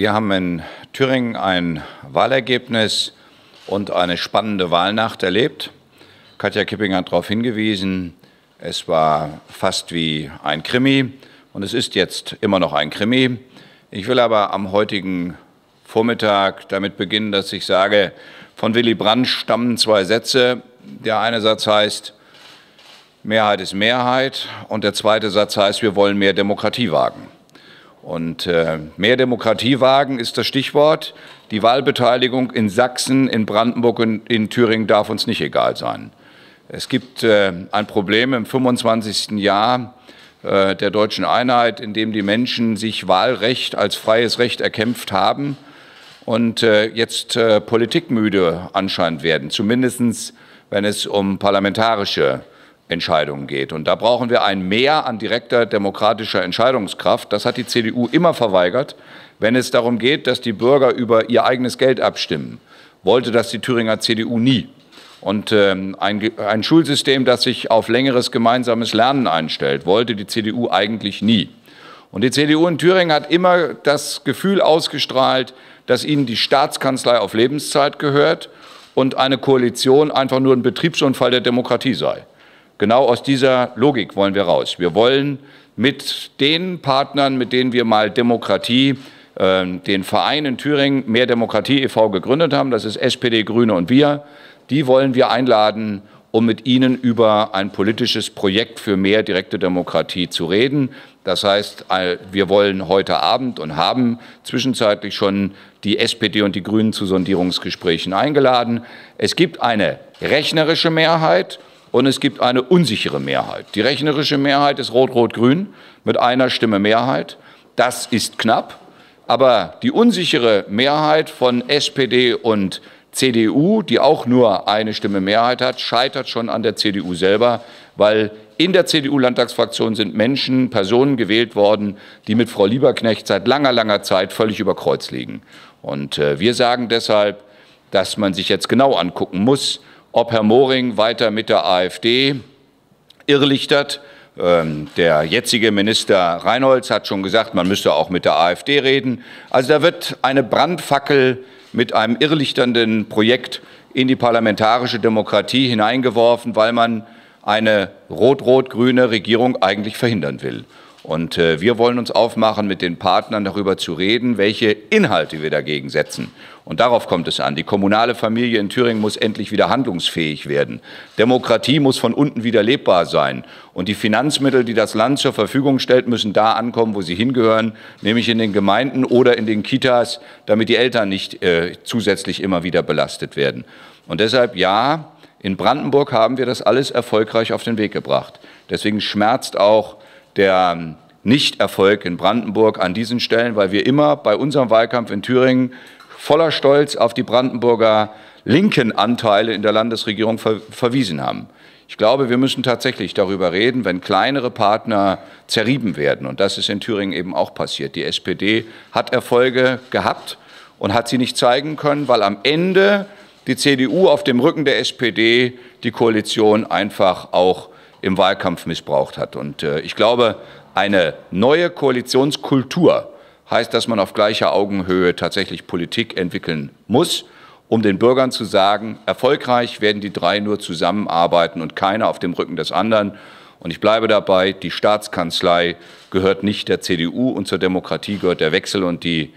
Wir haben in Thüringen ein Wahlergebnis und eine spannende Wahlnacht erlebt. Katja Kipping hat darauf hingewiesen, es war fast wie ein Krimi und es ist jetzt immer noch ein Krimi. Ich will aber am heutigen Vormittag damit beginnen, dass ich sage, von Willy Brandt stammen zwei Sätze. Der eine Satz heißt, Mehrheit ist Mehrheit und der zweite Satz heißt, wir wollen mehr Demokratie wagen. Und äh, mehr Demokratie wagen ist das Stichwort. Die Wahlbeteiligung in Sachsen, in Brandenburg und in Thüringen darf uns nicht egal sein. Es gibt äh, ein Problem im 25. Jahr äh, der deutschen Einheit, in dem die Menschen sich Wahlrecht als freies Recht erkämpft haben und äh, jetzt äh, politikmüde anscheinend werden, zumindest wenn es um parlamentarische Entscheidungen geht. Und da brauchen wir ein Mehr an direkter demokratischer Entscheidungskraft. Das hat die CDU immer verweigert, wenn es darum geht, dass die Bürger über ihr eigenes Geld abstimmen. Wollte das die Thüringer CDU nie. Und ähm, ein, ein Schulsystem, das sich auf längeres gemeinsames Lernen einstellt, wollte die CDU eigentlich nie. Und die CDU in Thüringen hat immer das Gefühl ausgestrahlt, dass ihnen die Staatskanzlei auf Lebenszeit gehört und eine Koalition einfach nur ein Betriebsunfall der Demokratie sei. Genau aus dieser Logik wollen wir raus. Wir wollen mit den Partnern, mit denen wir mal Demokratie, äh, den Verein in Thüringen Mehr Demokratie e.V. gegründet haben, das ist SPD, Grüne und wir, die wollen wir einladen, um mit ihnen über ein politisches Projekt für mehr direkte Demokratie zu reden. Das heißt, wir wollen heute Abend und haben zwischenzeitlich schon die SPD und die Grünen zu Sondierungsgesprächen eingeladen. Es gibt eine rechnerische Mehrheit und es gibt eine unsichere Mehrheit. Die rechnerische Mehrheit ist rot-rot-grün mit einer Stimme Mehrheit. Das ist knapp, aber die unsichere Mehrheit von SPD und CDU, die auch nur eine Stimme Mehrheit hat, scheitert schon an der CDU selber, weil in der CDU-Landtagsfraktion sind Menschen, Personen gewählt worden, die mit Frau Lieberknecht seit langer, langer Zeit völlig über Kreuz liegen. Und äh, wir sagen deshalb, dass man sich jetzt genau angucken muss, ob Herr Moring weiter mit der AfD irrlichtert. Ähm, der jetzige Minister Reinholz hat schon gesagt, man müsste auch mit der AfD reden. Also da wird eine Brandfackel mit einem irrlichternden Projekt in die parlamentarische Demokratie hineingeworfen, weil man eine rot-rot-grüne Regierung eigentlich verhindern will. Und äh, wir wollen uns aufmachen, mit den Partnern darüber zu reden, welche Inhalte wir dagegen setzen. Und darauf kommt es an. Die kommunale Familie in Thüringen muss endlich wieder handlungsfähig werden. Demokratie muss von unten wieder lebbar sein. Und die Finanzmittel, die das Land zur Verfügung stellt, müssen da ankommen, wo sie hingehören, nämlich in den Gemeinden oder in den Kitas, damit die Eltern nicht äh, zusätzlich immer wieder belastet werden. Und deshalb ja, in Brandenburg haben wir das alles erfolgreich auf den Weg gebracht. Deswegen schmerzt auch der ähm, Nichterfolg in Brandenburg an diesen Stellen, weil wir immer bei unserem Wahlkampf in Thüringen voller Stolz auf die Brandenburger linken Anteile in der Landesregierung ver verwiesen haben. Ich glaube, wir müssen tatsächlich darüber reden, wenn kleinere Partner zerrieben werden. Und das ist in Thüringen eben auch passiert. Die SPD hat Erfolge gehabt und hat sie nicht zeigen können, weil am Ende die CDU auf dem Rücken der SPD die Koalition einfach auch im Wahlkampf missbraucht hat. Und äh, ich glaube, eine neue Koalitionskultur heißt, dass man auf gleicher Augenhöhe tatsächlich Politik entwickeln muss, um den Bürgern zu sagen, erfolgreich werden die drei nur zusammenarbeiten und keiner auf dem Rücken des anderen. Und ich bleibe dabei, die Staatskanzlei gehört nicht der CDU und zur Demokratie gehört der Wechsel und die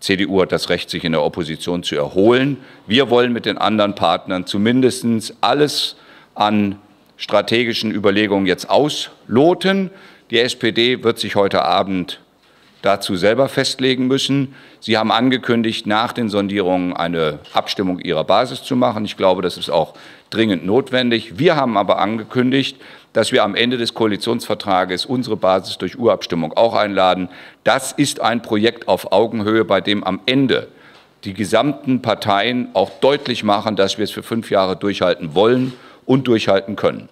CDU hat das Recht, sich in der Opposition zu erholen. Wir wollen mit den anderen Partnern zumindest alles an strategischen Überlegungen jetzt ausloten. Die SPD wird sich heute Abend dazu selber festlegen müssen. Sie haben angekündigt, nach den Sondierungen eine Abstimmung Ihrer Basis zu machen. Ich glaube, das ist auch dringend notwendig. Wir haben aber angekündigt, dass wir am Ende des Koalitionsvertrages unsere Basis durch Urabstimmung auch einladen. Das ist ein Projekt auf Augenhöhe, bei dem am Ende die gesamten Parteien auch deutlich machen, dass wir es für fünf Jahre durchhalten wollen und durchhalten können.